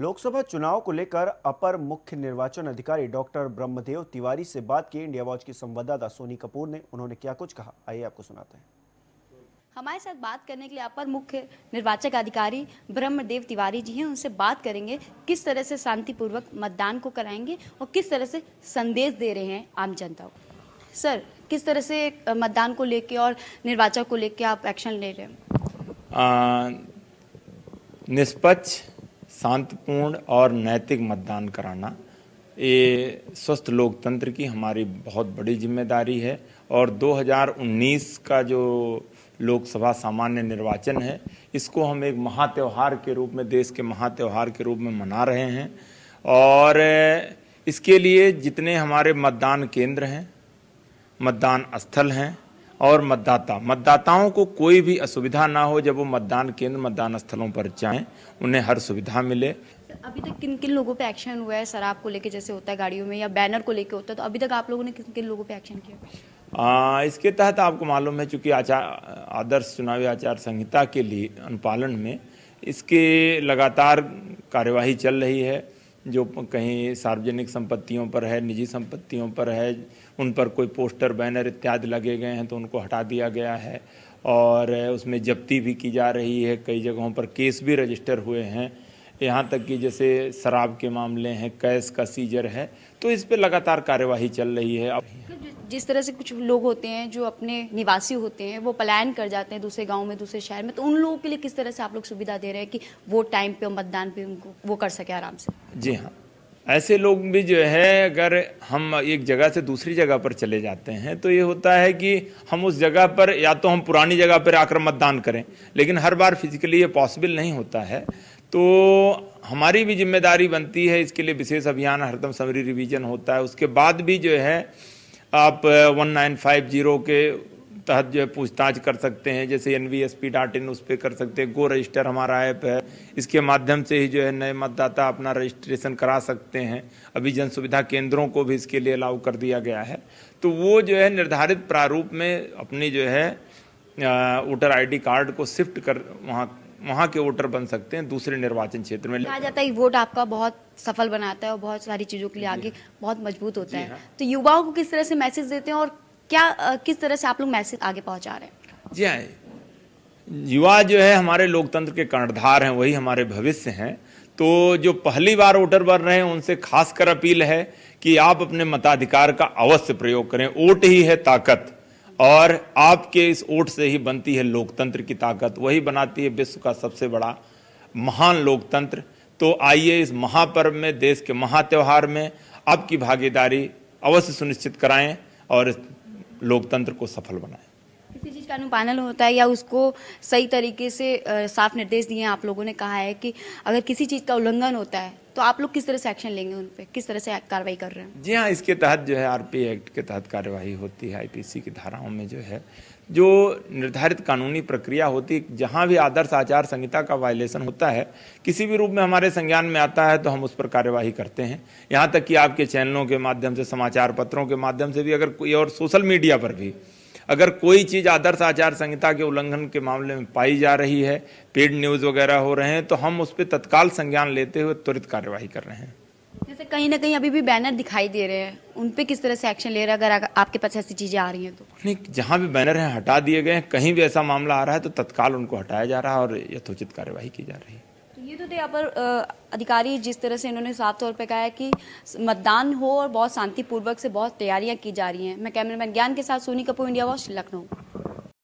लोकसभा चुनाव को लेकर अपर मुख्य निर्वाचन अधिकारी डॉक्टर ब्रह्मदेव तिवारी से बात की इंडिया वॉच की संवाददाता सोनी कपूर ने उन्होंने क्या कुछ कहा आइए आपको सुनाते हैं हमारे साथ बात करने के लिए अपर मुख्य निर्वाचक अधिकारी ब्रह्मदेव तिवारी जी हैं उनसे बात करेंगे किस तरह से शांतिपूर्वक मतदान को कराएंगे और किस तरह से संदेश दे रहे हैं आम जनता को सर किस तरह से मतदान को लेकर और निर्वाचक को लेकर आप एक्शन ले रहे हैं निष्पक्ष शांतिपूर्ण और नैतिक मतदान कराना ये स्वस्थ लोकतंत्र की हमारी बहुत बड़ी जिम्मेदारी है और 2019 का जो लोकसभा सामान्य निर्वाचन है इसको हम एक महा त्यौहार के रूप में देश के महा त्यौहार के रूप में मना रहे हैं और इसके लिए जितने हमारे मतदान केंद्र हैं मतदान स्थल हैं और मतदाता मतदाताओं को कोई भी असुविधा ना हो जब वो मतदान केंद्र मतदान स्थलों पर जाएं उन्हें हर सुविधा मिले अभी तक किन किन लोगों पे एक्शन हुआ है शराब को लेकर जैसे होता है गाड़ियों में या बैनर को लेके होता है तो अभी तक आप लोगों ने किन किन लोगों पे एक्शन किया आ, इसके तहत आपको मालूम है चूँकि आचार आदर्श चुनावी आचार संहिता के लिए अनुपालन में इसके लगातार कार्यवाही चल रही है जो कहीं सार्वजनिक संपत्तियों पर है निजी संपत्तियों पर है उन पर कोई पोस्टर बैनर इत्यादि लगे गए हैं तो उनको हटा दिया गया है और उसमें जब्ती भी की जा रही है कई जगहों पर केस भी रजिस्टर हुए हैं यहाँ तक कि जैसे शराब के मामले हैं कैश का सीजर है तो इस पर लगातार कार्यवाही चल रही है अब जिस तरह से कुछ लोग होते हैं जो अपने निवासी होते हैं वो पलायन कर जाते हैं दूसरे गांव में दूसरे शहर में तो उन लोगों के लिए किस तरह से आप लोग सुविधा दे रहे हैं कि वो टाइम पे मतदान पे उनको वो कर सके आराम से जी हाँ ऐसे लोग भी जो है अगर हम एक जगह से दूसरी जगह पर चले जाते हैं तो ये होता है कि हम उस जगह पर या तो हम पुरानी जगह पर आकर मतदान करें लेकिन हर बार फिजिकली ये पॉसिबल नहीं होता है तो हमारी भी जिम्मेदारी बनती है इसके लिए विशेष अभियान हरदम समरी रिवीजन होता है उसके बाद भी जो है आप 1950 के तहत जो है पूछताछ कर सकते हैं जैसे N V S P dot in उस पर कर सकते हैं गो रजिस्टर हमारा ऐप है इसके माध्यम से ही जो है नए मतदाता अपना रजिस्ट्रेशन करा सकते हैं अभी जन सुविधा केंद्रों को भी इसके लिए अलाउ कर दिया गया है तो वो जो है निर्धारित प्रारूप में अपनी जो है वोटर आईडी कार्ड को शिफ्ट कर वहाँ वहाँ के वोटर बन सकते हैं दूसरे निर्वाचन क्षेत्र में कहा जाता है वोट आपका बहुत सफल बनाता है और बहुत सारी चीज़ों के लिए आगे बहुत मजबूत होता है हाँ। तो युवाओं को किस तरह से मैसेज देते हैं और क्या आ, किस तरह से आप लोग मैसेज आगे पहुंचा रहे हैं जी हाँ युवा जो है हमारे लोकतंत्र के कर्णधार हैं वही हमारे भविष्य हैं तो जो पहली बार वोटर बन रहे हैं उनसे खासकर अपील है कि आप अपने मताधिकार का अवश्य प्रयोग करें वोट ही है ताकत और आपके इस वोट से ही बनती है लोकतंत्र की ताकत वही बनाती है विश्व का सबसे बड़ा महान लोकतंत्र तो आइए इस महापर्व में देश के महात्यौहार में आपकी भागीदारी अवश्य सुनिश्चित कराएं और लोकतंत्र को सफल बनाएं किसी चीज़ का अनुपालन होता है या उसको सही तरीके से साफ निर्देश दिए आप लोगों ने कहा है कि अगर किसी चीज़ का उल्लंघन होता है तो आप लोग किस तरह से एक्शन लेंगे उन पर किस तरह से कार्रवाई कर रहे हैं जी हाँ इसके तहत जो है आर एक्ट के तहत कार्रवाई होती है आईपीसी की धाराओं में जो है जो निर्धारित कानूनी प्रक्रिया होती है जहाँ भी आदर्श आचार संहिता का वायलेशन होता है किसी भी रूप में हमारे संज्ञान में आता है तो हम उस पर कार्यवाही करते हैं यहाँ तक कि आपके चैनलों के माध्यम से समाचार पत्रों के माध्यम से भी अगर कोई और सोशल मीडिया पर भी अगर कोई चीज़ आदर्श आचार संहिता के उल्लंघन के मामले में पाई जा रही है पेड न्यूज़ वगैरह हो रहे हैं तो हम उस पर तत्काल संज्ञान लेते हुए त्वरित कार्यवाही कर रहे हैं जैसे कहीं ना कहीं अभी भी बैनर दिखाई दे रहे हैं उन पे किस तरह से एक्शन ले रहे हैं अगर आपके पास ऐसी चीज़ें आ रही हैं तो नहीं जहाँ भी बैनर हैं हटा दिए गए हैं कहीं भी ऐसा मामला आ रहा है तो तत्काल उनको हटाया जा रहा है और यथोचित कार्यवाही की जा रही है तो यहाँ पर अधिकारी जिस तरह से इन्होंने साफ तौर पे कहा है कि मतदान हो और बहुत शांतिपूर्वक से बहुत तैयारियां की जा रही हैं मैं कैमरामैन ज्ञान के साथ सोनी कपूर इंडिया वॉश लखनऊ